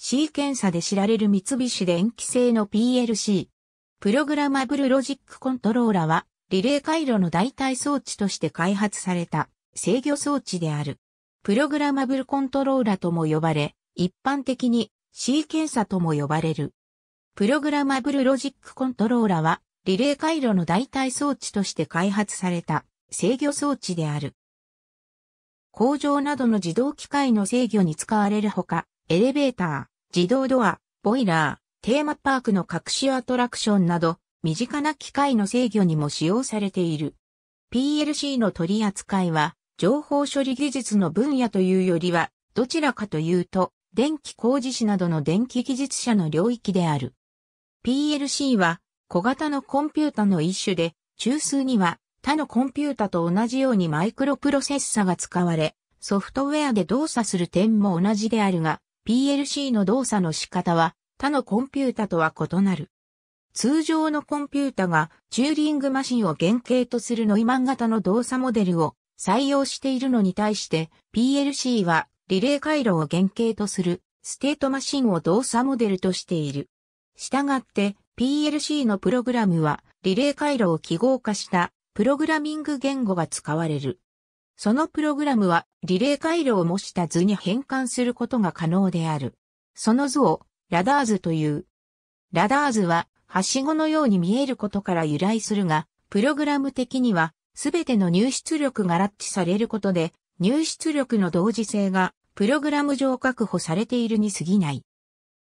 C 検査で知られる三菱電機製の PLC。プログラマブルロジックコントローラは、リレー回路の代替装置として開発された制御装置である。プログラマブルコントローラとも呼ばれ、一般的に C 検査とも呼ばれる。プログラマブルロジックコントローラは、リレー回路の代替装置として開発された制御装置である。工場などの自動機械の制御に使われるほか、エレベーター、自動ドア、ボイラー、テーマパークの隠しアトラクションなど、身近な機械の制御にも使用されている。PLC の取り扱いは、情報処理技術の分野というよりは、どちらかというと、電気工事士などの電気技術者の領域である。PLC は、小型のコンピュータの一種で、中枢には他のコンピュータと同じようにマイクロプロセッサが使われ、ソフトウェアで動作する点も同じであるが、PLC の動作の仕方は他のコンピュータとは異なる。通常のコンピュータがチューリングマシンを原型とするノイマン型の動作モデルを採用しているのに対して PLC はリレー回路を原型とするステートマシンを動作モデルとしている。したがって PLC のプログラムはリレー回路を記号化したプログラミング言語が使われる。そのプログラムはリレー回路を模した図に変換することが可能である。その図をラダー図という。ラダー図は、はしごのように見えることから由来するが、プログラム的には、すべての入出力がラッチされることで、入出力の同時性が、プログラム上確保されているに過ぎない。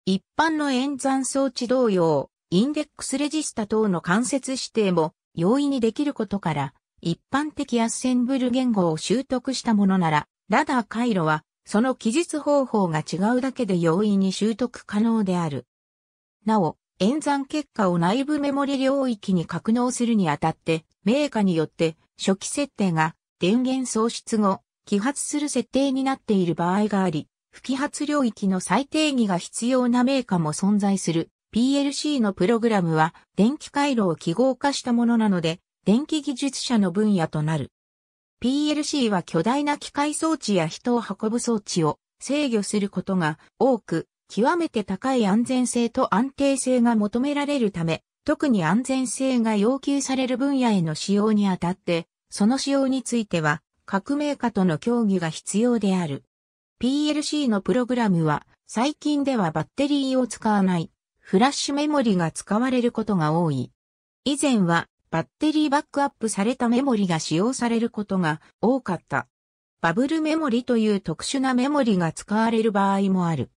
一般の演算装置同様、インデックスレジスタ等の間接指定も容易にできることから、一般的アッセンブル言語を習得したものなら、ラダー回路は、その記述方法が違うだけで容易に習得可能である。なお、演算結果を内部メモリ領域に格納するにあたって、メーカーによって初期設定が電源喪失後、揮発する設定になっている場合があり、不揮発領域の再定義が必要なメーカーも存在する。PLC のプログラムは電気回路を記号化したものなので、電気技術者の分野となる。PLC は巨大な機械装置や人を運ぶ装置を制御することが多く、極めて高い安全性と安定性が求められるため、特に安全性が要求される分野への使用にあたって、その使用については、革命家との協議が必要である。PLC のプログラムは、最近ではバッテリーを使わない、フラッシュメモリが使われることが多い。以前は、バッテリーバックアップされたメモリが使用されることが多かった。バブルメモリという特殊なメモリが使われる場合もある。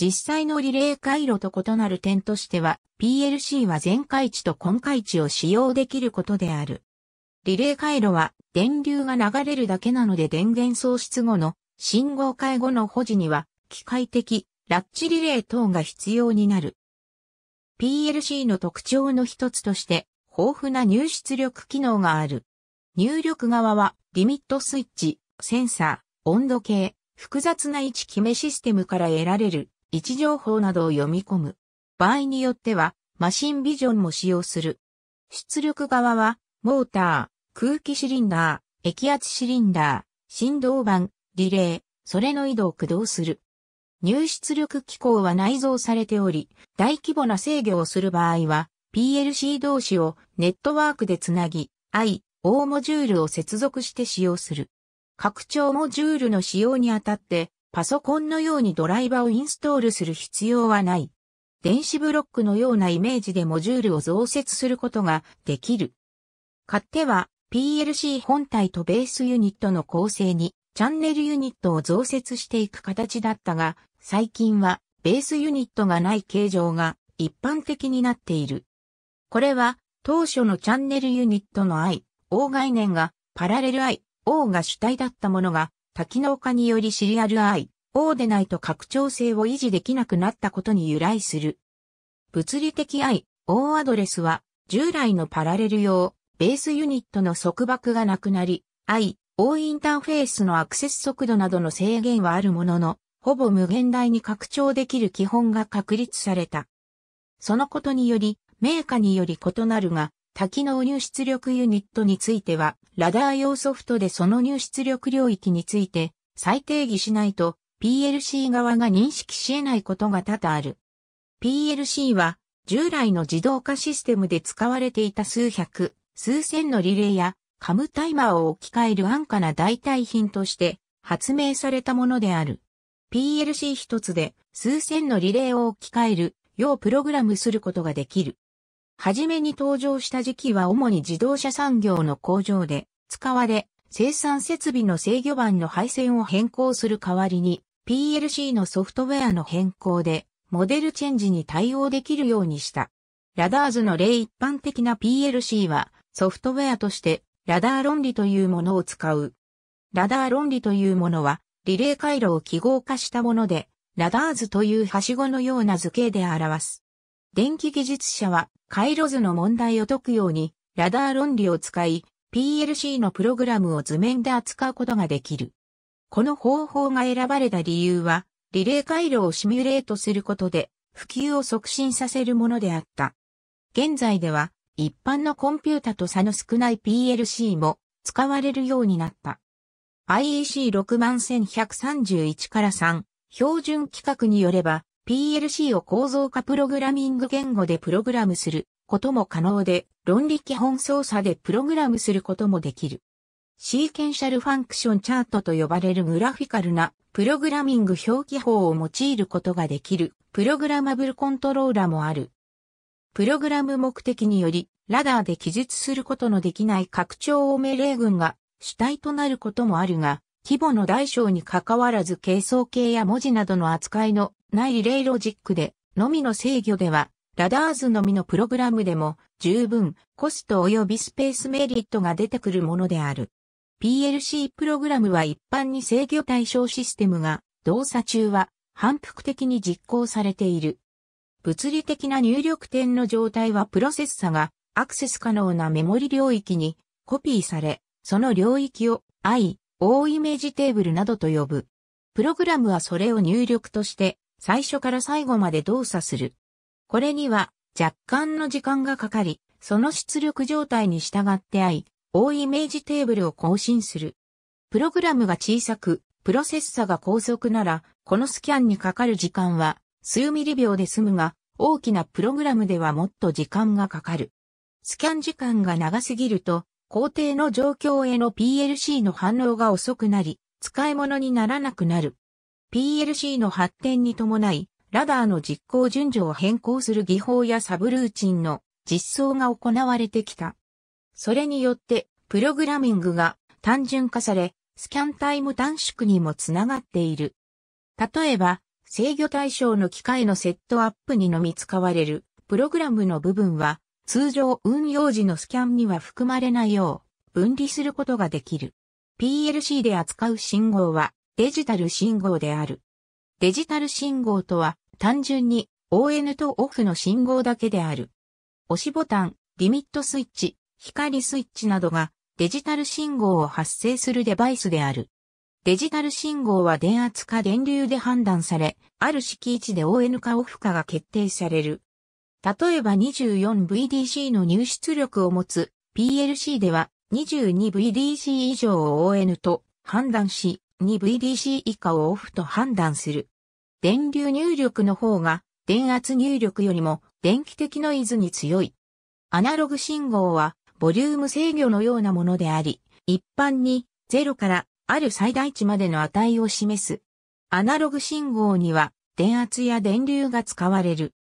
実際のリレー回路と異なる点としては、PLC は全回値と今回値を使用できることである。リレー回路は電流が流れるだけなので電源喪失後の信号回後の保持には機械的ラッチリレー等が必要になる。PLC の特徴の一つとして豊富な入出力機能がある。入力側は、リミットスイッチ、センサー、温度計、複雑な位置決めシステムから得られる位置情報などを読み込む。場合によっては、マシンビジョンも使用する。出力側は、モーター、空気シリンダー、液圧シリンダー、振動板、リレー、それの移動を駆動する。入出力機構は内蔵されており、大規模な制御をする場合は、PLC 同士をネットワークでつなぎ、I、O モジュールを接続して使用する。拡張モジュールの使用にあたって、パソコンのようにドライバをインストールする必要はない。電子ブロックのようなイメージでモジュールを増設することができる。買っては PLC 本体とベースユニットの構成にチャンネルユニットを増設していく形だったが、最近はベースユニットがない形状が一般的になっている。これは当初のチャンネルユニットの I、O 概念がパラレル I、O が主体だったものが多機能化によりシリアル I、O でないと拡張性を維持できなくなったことに由来する。物理的 I、O アドレスは従来のパラレル用ベースユニットの束縛がなくなり、I、O インターフェースのアクセス速度などの制限はあるものの、ほぼ無限大に拡張できる基本が確立された。そのことにより、メーカーにより異なるが、多機能入出力ユニットについては、ラダー用ソフトでその入出力領域について再定義しないと、PLC 側が認識し得ないことが多々ある。PLC は、従来の自動化システムで使われていた数百、数千のリレーや、カムタイマーを置き換える安価な代替品として発明されたものである。PLC 一つで数千のリレーを置き換えるようプログラムすることができる。初めに登場した時期は主に自動車産業の工場で使われ、生産設備の制御盤の配線を変更する代わりに、PLC のソフトウェアの変更で、モデルチェンジに対応できるようにした。ラダーズの例一般的な PLC は、ソフトウェアとして、ラダー論理というものを使う。ラダー論理というものは、リレー回路を記号化したもので、ラダーズというはしごのような図形で表す。電気技術者は回路図の問題を解くようにラダー論理を使い PLC のプログラムを図面で扱うことができる。この方法が選ばれた理由はリレー回路をシミュレートすることで普及を促進させるものであった。現在では一般のコンピュータと差の少ない PLC も使われるようになった。IEC 61131から3標準規格によれば PLC を構造化プログラミング言語でプログラムすることも可能で、論理基本操作でプログラムすることもできる。シーケンシャルファンクションチャートと呼ばれるグラフィカルなプログラミング表記法を用いることができるプログラマブルコントローラーもある。プログラム目的により、ラダーで記述することのできない拡張を命令群が主体となることもあるが、規模の大小に関わらず計相形や文字などの扱いのないリレイロジックでのみの制御では、ラダーズのみのプログラムでも十分コスト及びスペースメリットが出てくるものである。PLC プログラムは一般に制御対象システムが動作中は反復的に実行されている。物理的な入力点の状態はプロセッサがアクセス可能なメモリ領域にコピーされ、その領域を i 大イメージテーブルなどと呼ぶ。プログラムはそれを入力として、最初から最後まで動作する。これには、若干の時間がかかり、その出力状態に従って合い、大イメージテーブルを更新する。プログラムが小さく、プロセッサが高速なら、このスキャンにかかる時間は数ミリ秒で済むが、大きなプログラムではもっと時間がかかる。スキャン時間が長すぎると、工程の状況への PLC の反応が遅くなり、使い物にならなくなる。PLC の発展に伴い、ラダーの実行順序を変更する技法やサブルーチンの実装が行われてきた。それによって、プログラミングが単純化され、スキャンタイム短縮にもつながっている。例えば、制御対象の機械のセットアップにのみ使われるプログラムの部分は、通常運用時のスキャンには含まれないよう分離することができる。PLC で扱う信号はデジタル信号である。デジタル信号とは単純に ON とオフの信号だけである。押しボタン、リミットスイッチ、光スイッチなどがデジタル信号を発生するデバイスである。デジタル信号は電圧か電流で判断され、ある式位置で ON かオフかが決定される。例えば 24VDC の入出力を持つ PLC では 22VDC 以上を ON と判断し 2VDC 以下をオフと判断する。電流入力の方が電圧入力よりも電気的ノイズに強い。アナログ信号はボリューム制御のようなものであり、一般に0からある最大値までの値を示す。アナログ信号には電圧や電流が使われる。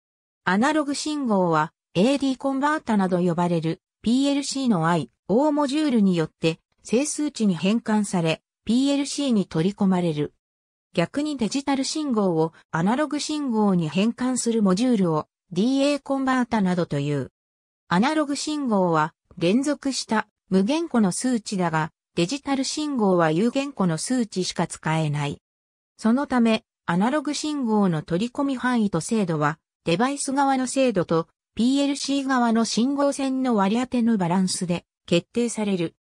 アナログ信号は AD コンバータなど呼ばれる PLC の I、O モジュールによって整数値に変換され PLC に取り込まれる。逆にデジタル信号をアナログ信号に変換するモジュールを DA コンバータなどという。アナログ信号は連続した無限個の数値だが、デジタル信号は有限個の数値しか使えない。そのため、アナログ信号の取り込み範囲と精度はデバイス側の精度と PLC 側の信号線の割り当てのバランスで決定される。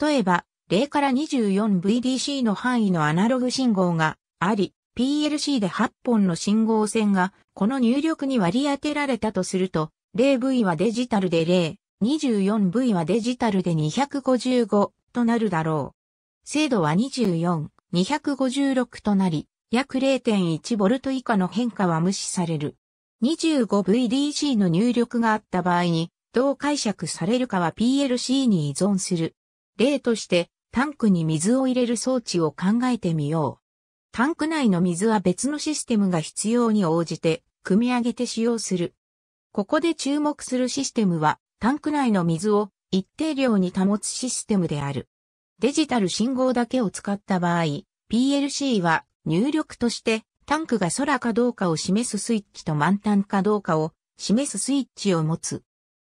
例えば、0から 24VDC の範囲のアナログ信号があり、PLC で8本の信号線がこの入力に割り当てられたとすると、0V はデジタルで0、24V はデジタルで255となるだろう。精度は24、256となり、約 0.1V 以下の変化は無視される。25VDC の入力があった場合に、どう解釈されるかは PLC に依存する。例として、タンクに水を入れる装置を考えてみよう。タンク内の水は別のシステムが必要に応じて、組み上げて使用する。ここで注目するシステムは、タンク内の水を一定量に保つシステムである。デジタル信号だけを使った場合、PLC は入力としてタンクが空かどうかを示すスイッチと満タンかどうかを示すスイッチを持つ。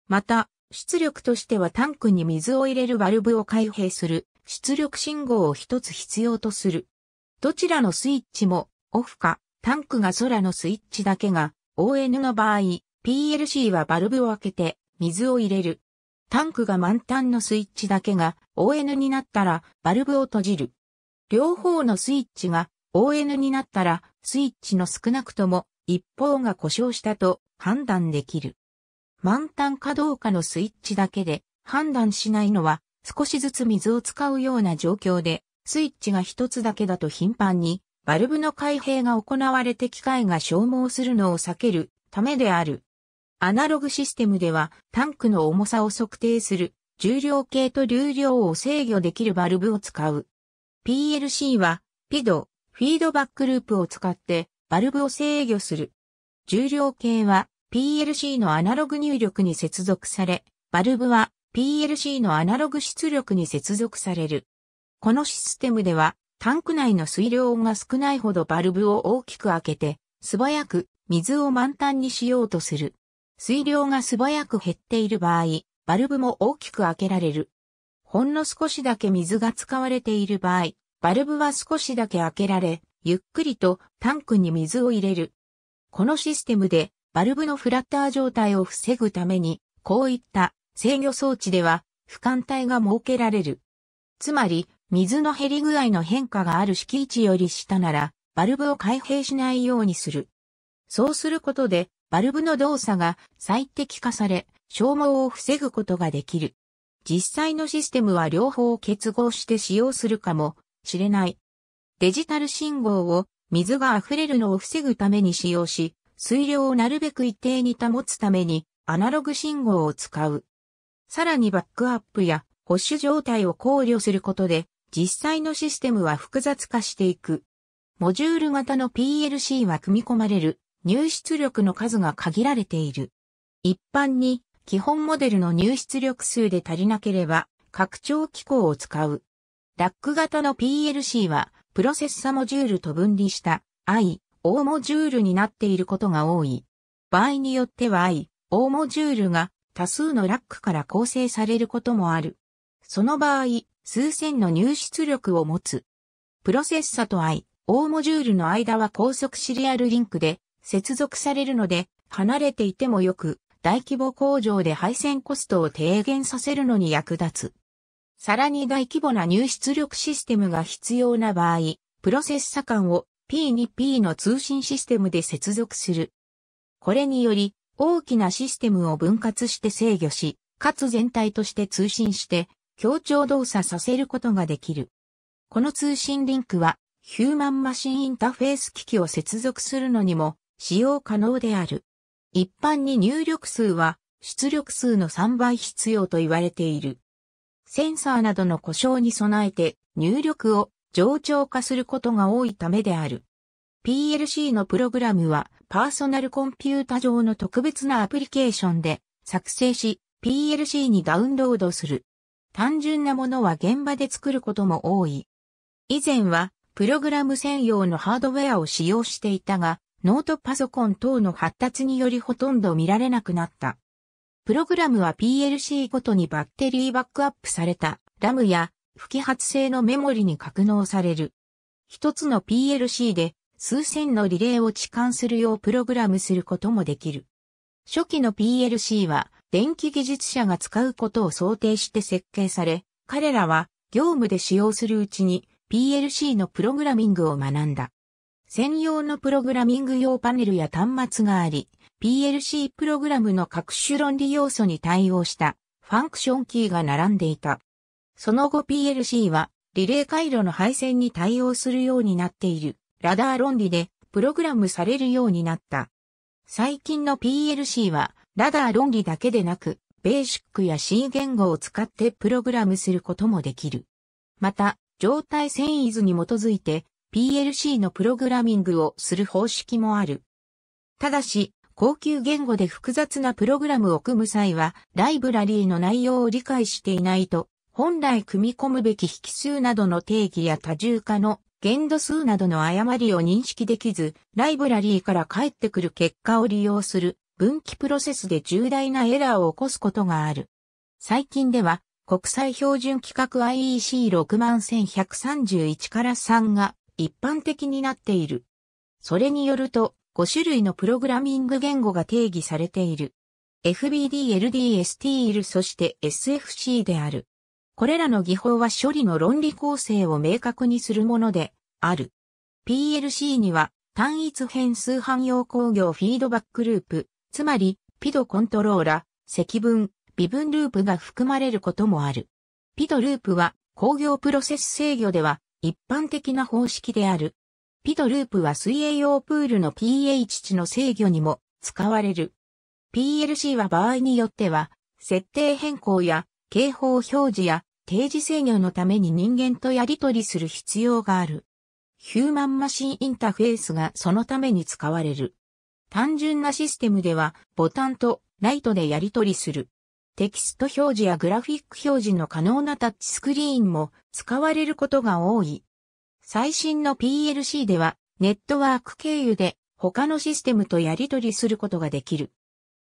また、出力としてはタンクに水を入れるバルブを開閉する出力信号を一つ必要とする。どちらのスイッチもオフかタンクが空のスイッチだけが ON の場合 PLC はバルブを開けて水を入れる。タンクが満タンのスイッチだけが ON になったらバルブを閉じる。両方のスイッチが ON になったらスイッチの少なくとも一方が故障したと判断できる。満タンかどうかのスイッチだけで判断しないのは少しずつ水を使うような状況で、スイッチが一つだけだと頻繁にバルブの開閉が行われて機械が消耗するのを避けるためである。アナログシステムではタンクの重さを測定する重量計と流量を制御できるバルブを使う。PLC は、ピド、フィードバックループを使ってバルブを制御する。重量計は PLC のアナログ入力に接続され、バルブは PLC のアナログ出力に接続される。このシステムではタンク内の水量が少ないほどバルブを大きく開けて素早く水を満タンにしようとする。水量が素早く減っている場合、バルブも大きく開けられる。ほんの少しだけ水が使われている場合、バルブは少しだけ開けられ、ゆっくりとタンクに水を入れる。このシステムで、バルブのフラッター状態を防ぐために、こういった制御装置では、俯瞰体が設けられる。つまり、水の減り具合の変化がある敷地より下なら、バルブを開閉しないようにする。そうすることで、バルブの動作が最適化され、消耗を防ぐことができる。実際のシステムは両方を結合して使用するかもしれない。デジタル信号を水が溢れるのを防ぐために使用し、水量をなるべく一定に保つためにアナログ信号を使う。さらにバックアップや保守状態を考慮することで実際のシステムは複雑化していく。モジュール型の PLC は組み込まれる入出力の数が限られている。一般に基本モデルの入出力数で足りなければ拡張機構を使う。ラック型の PLC は、プロセッサモジュールと分離した I、O モジュールになっていることが多い。場合によっては I、O モジュールが多数のラックから構成されることもある。その場合、数千の入出力を持つ。プロセッサと I、O モジュールの間は高速シリアルリンクで接続されるので、離れていてもよく大規模工場で配線コストを低減させるのに役立つ。さらに大規模な入出力システムが必要な場合、プロセッサ間を P2P の通信システムで接続する。これにより、大きなシステムを分割して制御し、かつ全体として通信して、協調動作させることができる。この通信リンクは、ヒューマンマシンインターフェース機器を接続するのにも使用可能である。一般に入力数は出力数の3倍必要と言われている。センサーなどの故障に備えて入力を冗長化することが多いためである。PLC のプログラムはパーソナルコンピュータ上の特別なアプリケーションで作成し PLC にダウンロードする。単純なものは現場で作ることも多い。以前はプログラム専用のハードウェアを使用していたが、ノートパソコン等の発達によりほとんど見られなくなった。プログラムは PLC ごとにバッテリーバックアップされたラムや不揮発性のメモリに格納される。一つの PLC で数千のリレーを置換するようプログラムすることもできる。初期の PLC は電気技術者が使うことを想定して設計され、彼らは業務で使用するうちに PLC のプログラミングを学んだ。専用のプログラミング用パネルや端末があり、PLC プログラムの各種論理要素に対応したファンクションキーが並んでいた。その後 PLC はリレー回路の配線に対応するようになっているラダー論理でプログラムされるようになった。最近の PLC はラダー論理だけでなくベーシックや C 言語を使ってプログラムすることもできる。また、状態遷移図に基づいて PLC のプログラミングをする方式もある。ただし、高級言語で複雑なプログラムを組む際は、ライブラリーの内容を理解していないと、本来組み込むべき引数などの定義や多重化の限度数などの誤りを認識できず、ライブラリーから返ってくる結果を利用する分岐プロセスで重大なエラーを起こすことがある。最近では、国際標準規格 IEC 61131から3が一般的になっている。それによると、5種類のプログラミング言語が定義されている。FBD、LD、STL そして SFC である。これらの技法は処理の論理構成を明確にするものである。PLC には単一変数汎用工業フィードバックループ、つまり PID コントローラ、積分、微分ループが含まれることもある。PID ループは工業プロセス制御では一般的な方式である。ピドループは水泳用プールの pH 値の制御にも使われる。PLC は場合によっては、設定変更や警報表示や定時制御のために人間とやり取りする必要がある。ヒューマンマシンインターフェースがそのために使われる。単純なシステムではボタンとライトでやり取りする。テキスト表示やグラフィック表示の可能なタッチスクリーンも使われることが多い。最新の PLC ではネットワーク経由で他のシステムとやり取りすることができる。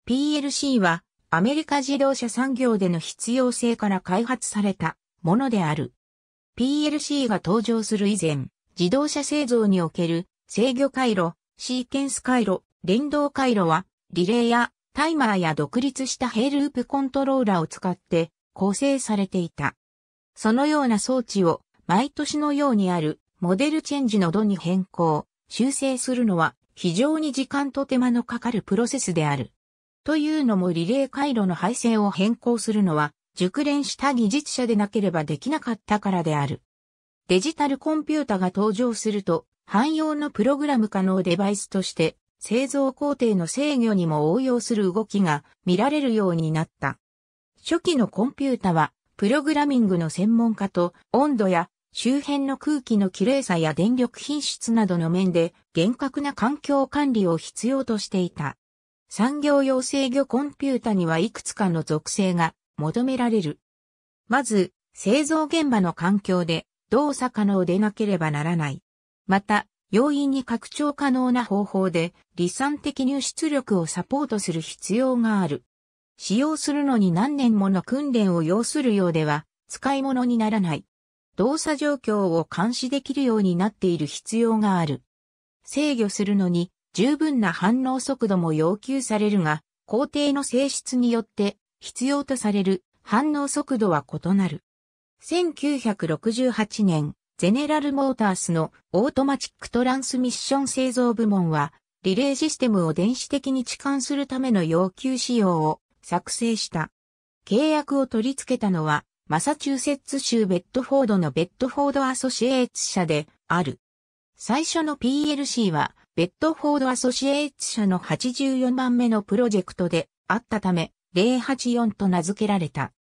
PLC はアメリカ自動車産業での必要性から開発されたものである。PLC が登場する以前、自動車製造における制御回路、シーケンス回路、連動回路はリレーやタイマーや独立したヘイループコントローラーを使って構成されていた。そのような装置を毎年のようにあるモデルチェンジの度に変更、修正するのは非常に時間と手間のかかるプロセスである。というのもリレー回路の配線を変更するのは熟練した技術者でなければできなかったからである。デジタルコンピュータが登場すると、汎用のプログラム可能デバイスとして製造工程の制御にも応用する動きが見られるようになった。初期のコンピュータは、プログラミングの専門家と温度や周辺の空気の綺麗さや電力品質などの面で厳格な環境管理を必要としていた。産業用制御コンピュータにはいくつかの属性が求められる。まず、製造現場の環境で動作可能でなければならない。また、容易に拡張可能な方法で理算的入出力をサポートする必要がある。使用するのに何年もの訓練を要するようでは使い物にならない。動作状況を監視できるようになっている必要がある。制御するのに十分な反応速度も要求されるが、工程の性質によって必要とされる反応速度は異なる。1968年、ゼネラルモータースのオートマチックトランスミッション製造部門は、リレーシステムを電子的に置換するための要求仕様を作成した。契約を取り付けたのは、マサチューセッツ州ベッドフォードのベッドフォードアソシエイツ社である。最初の PLC は、ベッドフォードアソシエイツ社の84番目のプロジェクトであったため、084と名付けられた。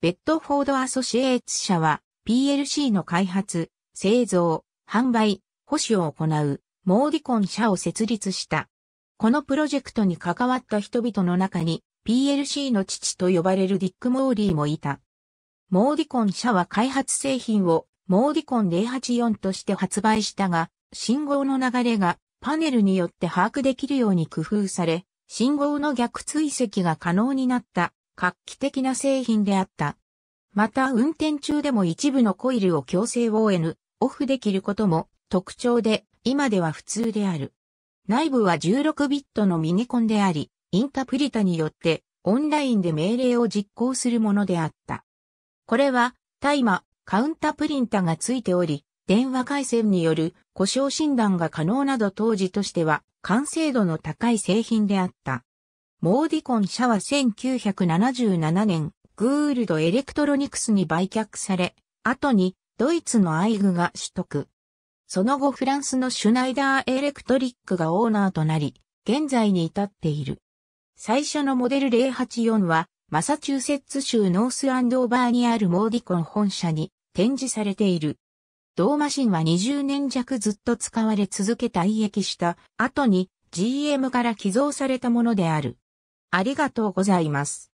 ベッドフォードアソシエイツ社は、PLC の開発、製造、販売、保守を行う、モーディコン社を設立した。このプロジェクトに関わった人々の中に、PLC の父と呼ばれるディック・モーリーもいた。モーディコン社は開発製品をモーディコン084として発売したが、信号の流れがパネルによって把握できるように工夫され、信号の逆追跡が可能になった画期的な製品であった。また運転中でも一部のコイルを強制 ON、オフできることも特徴で、今では普通である。内部は16ビットのミニコンであり、インタプリタによってオンラインで命令を実行するものであった。これは、大麻、カウンタプリンタがついており、電話回線による故障診断が可能など当時としては完成度の高い製品であった。モーディコン社は1977年、グールドエレクトロニクスに売却され、後にドイツのアイグが取得。その後フランスのシュナイダーエレクトリックがオーナーとなり、現在に至っている。最初のモデル084は、マサチューセッツ州ノースアンドーバーにあるモーディコン本社に展示されている。同マシンは20年弱ずっと使われ続け退役した後に GM から寄贈されたものである。ありがとうございます。